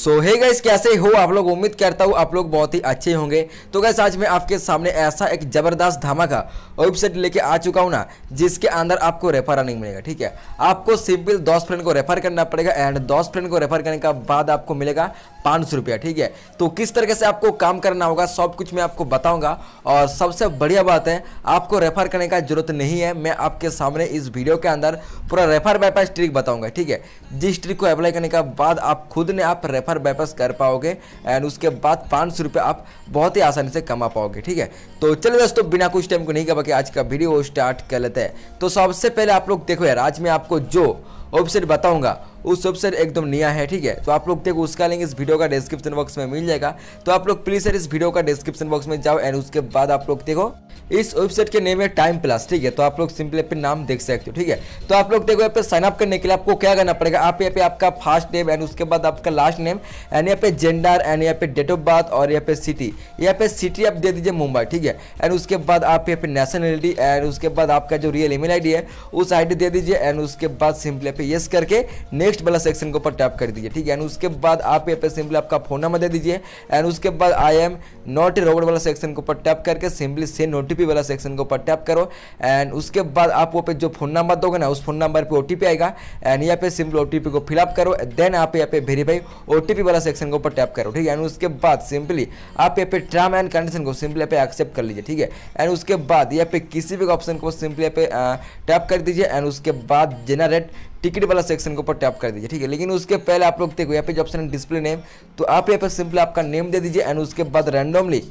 सो hey guys कैसे हो आप लोग उम्मीद करता हूँ आप लोग बहुत ही अच्छे होंगे तो गैस आज मैं आपके सामने ऐसा एक ज़बरदस्त धमाका वेबसाइट लेके आ चुका हूँ ना जिसके अंदर आपको रेफर अर्निंग मिलेगा ठीक है आपको सिंपल दस फ्रेंड को रेफर करना पड़ेगा एंड दस फ्रेंड को रेफर करने का बाद आपको मिलेगा पाँच सौ रुपया ठीक है तो किस तरीके से आपको काम करना होगा सब कुछ मैं आपको बताऊंगा और सबसे बढ़िया बात है आपको रेफर करने का जरूरत नहीं है मैं आपके सामने इस वीडियो के अंदर पूरा रेफर पास ट्रिक बताऊंगा ठीक है जिस ट्रिक को अप्लाई करने के बाद आप खुद ने आप रेफर पर वापस कर पाओगे एंड उसके बाद पाँच सौ रुपये आप बहुत ही आसानी से कमा पाओगे ठीक है तो चलिए दोस्तों बिना कुछ टाइम को नहीं कहा कि आज का वीडियो स्टार्ट कर लेते हैं तो सबसे पहले आप लोग देखो यार आज मैं आपको जो वेबसाइट बताऊँगा उस वेबसाइट एकदम नया है ठीक है तो आप लोग देखो उसका लिंक इस वीडियो का डिस्क्रिप्शन बॉक्स में मिल जाएगा तो आप लोग प्लीज सर इस वीडियो का डिस्क्रिप्शन बॉक्स में जाओ एंड उसके बाद आप लोग देखो इस वेबसाइट के नेम है टाइम प्लस ठीक है तो आप लोग सिंपली पे नाम देख सकते हो ठीक है तो आप लोग देखो यहाँ पे साइनअप करने के लिए आपको क्या करना पड़ेगा आप यहाँ पे आपका फर्स्ट नेम एंड उसके बाद आपका लास्ट नेम एंड यहाँ पे जेंडर एंड यहाँ पे डेट ऑफ बर्थ और यहाँ पे सिटी यहाँ पे सिटी आप दे दीजिए मुंबई ठीक है एंड उसके बाद आप यहाँ पे नेशनलिटी एंड उसके बाद आपका जो रियल ईमेल आई है उस आई दे दीजिए एंड उसके बाद सिंपली पे येस करके नेक्स्ट नेक्स्ट वाला सेक्शन के ऊपर टैप कर दीजिए ठीक है एंड उसके बाद आप यहाँ पे सिंपली आपका फोन नंबर दे दीजिए एंड उसके बाद I am not a robot वाला सेक्शन के ऊपर टैप करके सिंपली से नोटिफी वाला सेक्शन के ऊपर टैप करो एंड उसके बाद आप वो पे जो फोन नंबर दोगे ना उस फोन नंबर पर ओ आएगा एंड यहाँ पे सिंपली ओ को फिलअप करो देन आप यहाँ पे वेरीफाई ओ वाला सेक्शन के ऊपर टैप करो ठीक है एंड उसके बाद सिंपली आप यहाँ पे टर्म एंड कंडीशन को सिंपली यहाँ पे एक्सेप्ट कर लीजिए ठीक है एंड उसके बाद यहाँ पे किसी भी ऑप्शन को सिंपली यहाँ पे टैप कर दीजिए एंड उसके बाद जेनरेट टिकट वाला सेक्शन के ऊपर टैप कर दीजिए ठीक है लेकिन उसके पहले आप लोग देखो यहाँ पे जो ऑप्शन है डिस्प्ले नेम तो आप यहाँ पर सिंपली आपका नेम दे दीजिए एंड उसके बाद रैंडमली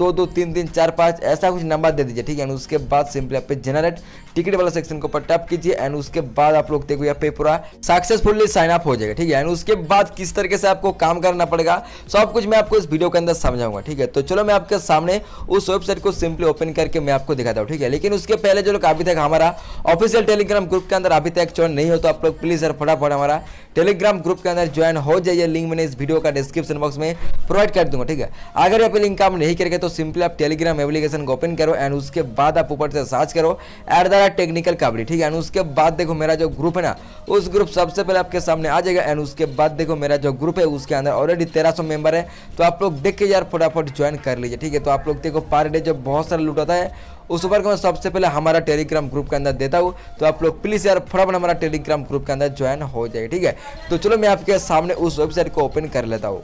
दो दो तीन तीन चार पाँच ऐसा कुछ नंबर दे दीजिए ठीक है एंड उसके बाद सिंपली आप जनरेट टिकट वाला सेक्शन के ऊपर टैप कीजिए एंड उसके बाद आप लोग देखो यहाँ पे पूरा सक्सेसफुली साइन अप हो जाएगा ठीक है एंड उसके बाद किस तरीके से आपको काम करना पड़ेगा सब कुछ मैं आपको इस वीडियो के अंदर समझाऊंगा ठीक है तो चलो मैं आपके सामने उस वेबसाइट को सिंपली ओपन करके मैं आपको दिखाता हूँ ठीक है लेकिन उसके पहले जो लोग अभी तक हमारा ऑफिशियल टेलीग्राम ग्रुप के अंदर अभी तक चोर नहीं नहीं हो तो आप लोग प्लीज़ यार फटाफट हमारा टेलीग्राम ग्रुप के अंदर ज्वाइन हो जाइए लिंक मैंने इस वीडियो का डिस्क्रिप्शन बॉक्स में प्रोवाइड कर दूंगा ठीक है अगर आप लिंक काम नहीं करके तो सिंपली आप टेलीग्राम एप्लीकेशन को ओपन करो एंड उसके बाद आप ऊपर से सर्च करो एट द टेक्निकल काबरी ठीक है एंड उसके बाद देखो मेरा जो ग्रुप है ना उस ग्रुप सबसे पहले आपके सामने आ जाएगा एंड उसके बाद देखो मेरा जो ग्रुप है उसके अंदर ऑलरेडी तेरह सौ मेंबर है तो आप लोग देख के यार फटाफट ज्वाइन कर लीजिए ठीक है तो आप लोग देखो पर डे जो बहुत सारा लूट होता है उस ऊपर को मैं सबसे पहले हमारा टेलीग्राम ग्रुप के अंदर देता हूँ तो आप लोग प्लीज़ यार फटाफट हमारा टेलीग्राम ग्रुप के अंदर ज्वाइन हो जाए ठीक है तो चलो मैं आपके सामने उस वेबसाइट को ओपन कर लेता हूँ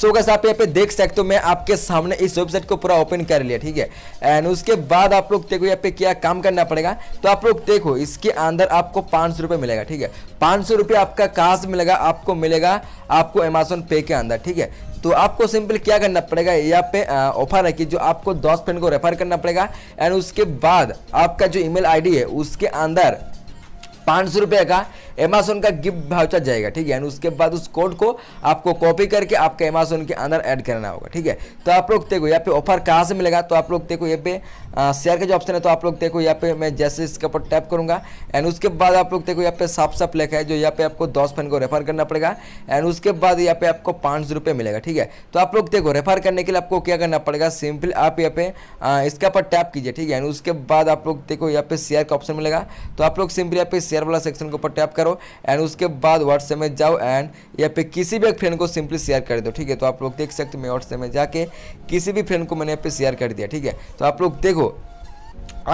सो so, आप यहाँ पे देख सकते हो मैं आपके सामने इस वेबसाइट को पूरा ओपन कर लिया ठीक है एंड उसके बाद आप लोग देखो यहाँ पे क्या काम करना पड़ेगा तो आप लोग देखो इसके अंदर आपको पाँच सौ मिलेगा ठीक है पाँच सौ आपका कहाँ से मिलेगा आपको मिलेगा आपको अमेजोन पे के अंदर ठीक है तो आपको सिंपल क्या करना पड़ेगा यहाँ पे ऑफर है कि जो आपको दस फ्रेंड को रेफर करना पड़ेगा एंड उसके बाद आपका जो ईमेल आईडी है उसके अंदर पाँच सौ रुपये का अमेजोन का गिफ्ट भाउचर जाएगा ठीक है एंड उसके बाद उस कोड को आपको कॉपी करके आपके अमेजोन के अंदर ऐड करना होगा ठीक है तो आप लोग देखो यहाँ पे ऑफर कहाँ से मिलेगा तो आप लोग देखो यहाँ पे शेयर का जो ऑप्शन है तो आप लोग देखो यहाँ पे मैं जैसे इसके ऊपर टैप करूँगा एंड उसके बाद आप लोग देखो यहाँ पे साफ साफ लेखा है जो यहाँ पे आपको दस फैन को रेफर करना पड़ेगा एंड उसके बाद यहाँ पे आपको पाँच सौ रुपये मिलेगा ठीक है तो आप लोग देखो रेफर करने के लिए आपको क्या करना पड़ेगा सिंपल आप यहाँ पे इसके ऊपर टैप कीजिए ठीक है एंड उसके बाद आप लोग देखो यहाँ पे शेयर का ऑप्शन मिलेगा तो आप लोग सिंपल यहाँ पे शेयर वाला सेक्शन के ऊपर टैप करो एंड उसके बाद व्हाट्सएप में जाओ एंड या पे किसी भी एक फ्रेंड को सिंपली शेयर कर दो ठीक है तो आप लोग देख सकते हो मैं व्हाट्सएप में जाके किसी भी फ्रेंड को मैंने यहाँ पे शेयर कर दिया ठीक है तो आप लोग देखो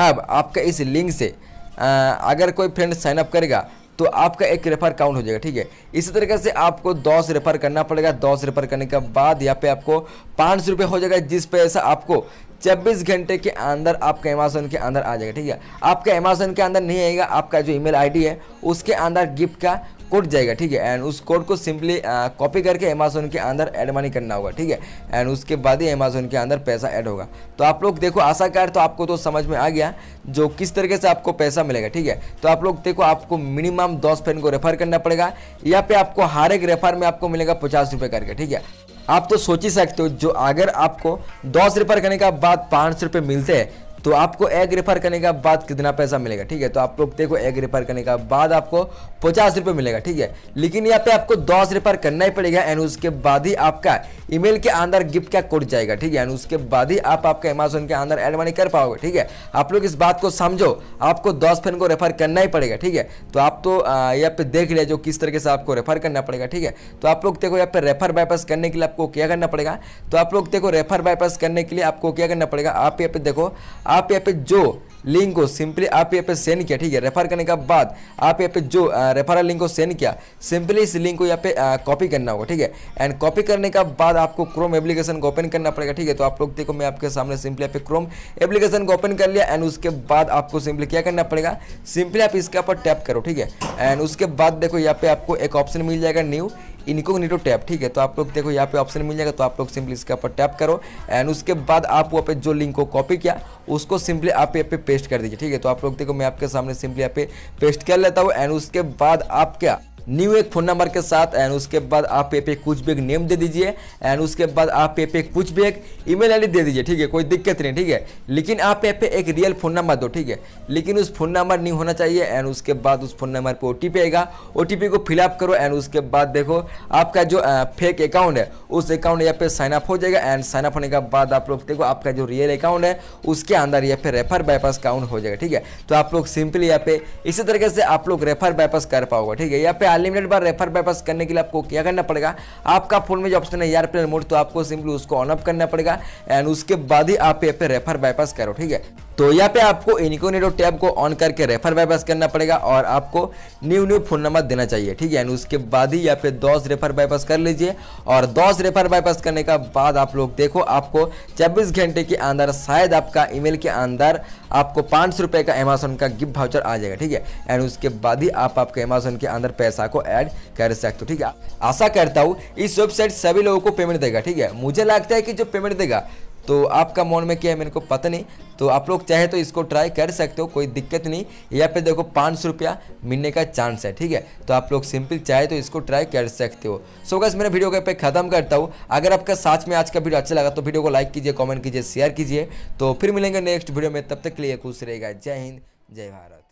अब आपका इस लिंक से आ, अगर कोई फ्रेंड साइन अप करेगा तो आपका एक रेफर काउंट हो जाएगा ठीक है इसी तरीके से आपको दस रेफर करना पड़ेगा दस रेफर करने के बाद यहाँ पे आपको पाँच सौ रुपये हो जाएगा जिस पैसा आपको 26 घंटे के अंदर आपका अमेजोन के अंदर आ जाएगा ठीक है आपका अमेजोन के अंदर नहीं आएगा आपका जो ईमेल आईडी है उसके अंदर गिफ्ट का कोड जाएगा ठीक है एंड उस कोड को सिंपली कॉपी करके अमेजोन के अंदर एड मनी करना होगा ठीक है एंड उसके बाद ही अमेजोन के अंदर पैसा ऐड होगा तो आप लोग देखो आशा कार्ड तो आपको तो समझ में आ गया जो किस तरीके से आपको पैसा मिलेगा ठीक है तो आप लोग देखो आपको मिनिमम दस फ्रेंड को रेफर करना पड़ेगा या फिर आपको हर एक रेफर में आपको मिलेगा पचास रुपये करके ठीक है आप तो सोच ही सकते हो जो अगर आपको दस रुपये करने का बाद पाँच सौ रुपये मिलते हैं तो आपको एग रेफर करने के बाद कितना पैसा मिलेगा ठीक है तो आप लोग देखो एग रेफर करने के बाद आपको पचास रुपये मिलेगा ठीक है लेकिन यहाँ पे आपको दस रेफर करना ही पड़ेगा एंड उसके बाद ही आपका ईमेल के अंदर गिफ्ट का कोड जाएगा ठीक है एंड उसके बाद ही आप आपका अमेजोन के अंदर एड मनी कर पाओगे ठीक है आप लोग इस बात को समझो आपको दस फ्रेंड को रेफर करना ही पड़ेगा ठीक है तो आप तो यहाँ पे देख लिया जो किस तरीके से आपको रेफर करना पड़ेगा ठीक है तो आप लोग देखो यहाँ पे रेफर बाईपास करने के लिए आपको क्या करना पड़ेगा तो आप लोग देखो रेफर बाईपास करने के लिए आपको क्या करना पड़ेगा आप यहाँ पे देखो आप यहाँ पे जो लिंक को सिंपली आप यहाँ पे सेंड किया ठीक है रेफर करने के बाद आप यहाँ पे जो रेफरल लिंक को सेंड किया सिंपली इस लिंक को यहाँ पे कॉपी करना होगा ठीक है एंड कॉपी करने के बाद आपको क्रोम एप्लीकेशन को ओपन करना पड़ेगा ठीक है तो आप लोग देखो मैं आपके सामने सिंपली यहाँ पे क्रोम एप्लीकेशन को ओपन कर लिया एंड उसके बाद आपको सिंपली क्या करना पड़ेगा सिंपली आप इसके ऊपर टैप करो ठीक है एंड उसके बाद देखो यहाँ पे आपको एक ऑप्शन मिल जाएगा न्यू इनकोग्निटो तो टैप ठीक है तो आप लोग देखो यहाँ पे ऑप्शन मिल जाएगा तो आप लोग सिंपली इसके ऊपर टैप करो एंड उसके बाद आप वहाँ पे जो लिंक को कॉपी किया उसको सिंपली आप यहाँ पे पेस्ट कर दीजिए ठीक है तो आप लोग देखो मैं आपके सामने सिंपली यहाँ पे पेस्ट कर लेता हूँ एंड उसके बाद आप क्या न्यू एक फ़ोन नंबर के साथ एंड उसके बाद आप पे पे कुछ भी एक नेम दे दीजिए एंड उसके बाद आप पे पे कुछ भी एक ईमेल आईडी दे दीजिए ठीक है कोई दिक्कत नहीं ठीक है लेकिन आप पे पे एक रियल फ़ोन नंबर दो ठीक है लेकिन उस फ़ोन नंबर नहीं होना चाहिए एंड उसके बाद उस फ़ोन नंबर पर ओ टी आएगा ओ को फिलअप करो एंड उसके बाद देखो आपका जो फेक अकाउंट है उस अकाउंट यहाँ पे साइनअप हो जाएगा एंड साइनअप होने के बाद आप लोग देखो आपका जो रियल अकाउंट है उसके अंदर या पे रेफर बाईपास अकाउंट हो जाएगा ठीक है तो आप लोग सिंपली यहाँ पे इसी तरीके से आप लोग रेफर बाईपास कर पाओगे ठीक है यहाँ पे अनलिमिटेड बार रेफर बाईपास करने के लिए आपको क्या करना पड़ेगा आपका फोन में जो ऑप्शन है एयरप्लेन मोड तो आपको सिंपली उसको ऑन अप करना पड़ेगा एंड उसके बाद ही आप यहाँ पे रेफर बाईपास करो ठीक है तो यहाँ पे आपको इनिकोनेटो टैब को ऑन करके रेफर बाईपास करना पड़ेगा और आपको न्यू न्यू फोन नंबर देना चाहिए ठीक है उसके बाद ही यहाँ पे 10 रेफर बाईपास कर लीजिए और 10 रेफर बाईपास करने का बाद आप लोग देखो आपको 24 घंटे के अंदर शायद आपका ईमेल के अंदर आपको पाँच सौ रुपये का अमेजोन का गिफ्ट भाउचर आ जाएगा ठीक है एंड उसके बाद ही आप आपके अमेजोन के अंदर पैसा को ऐड कर सकते हो ठीक है आशा करता हूँ इस वेबसाइट सभी लोगों को पेमेंट देगा ठीक है मुझे लगता है कि जो पेमेंट देगा तो आपका मन में क्या है मेरे को पता नहीं तो आप लोग चाहे तो इसको ट्राई कर सकते हो कोई दिक्कत नहीं या फिर देखो पाँच सौ रुपया मिलने का चांस है ठीक है तो आप लोग सिंपल चाहे तो इसको ट्राई कर सकते हो सो so, गैस मेरे वीडियो का पे खत्म करता हूँ अगर आपका साथ में आज का वीडियो अच्छा लगा तो वीडियो को लाइक कीजिए कॉमेंट कीजिए शेयर कीजिए तो फिर मिलेंगे नेक्स्ट वीडियो में तब तक के लिए खुश रहेगा जय हिंद जय भारत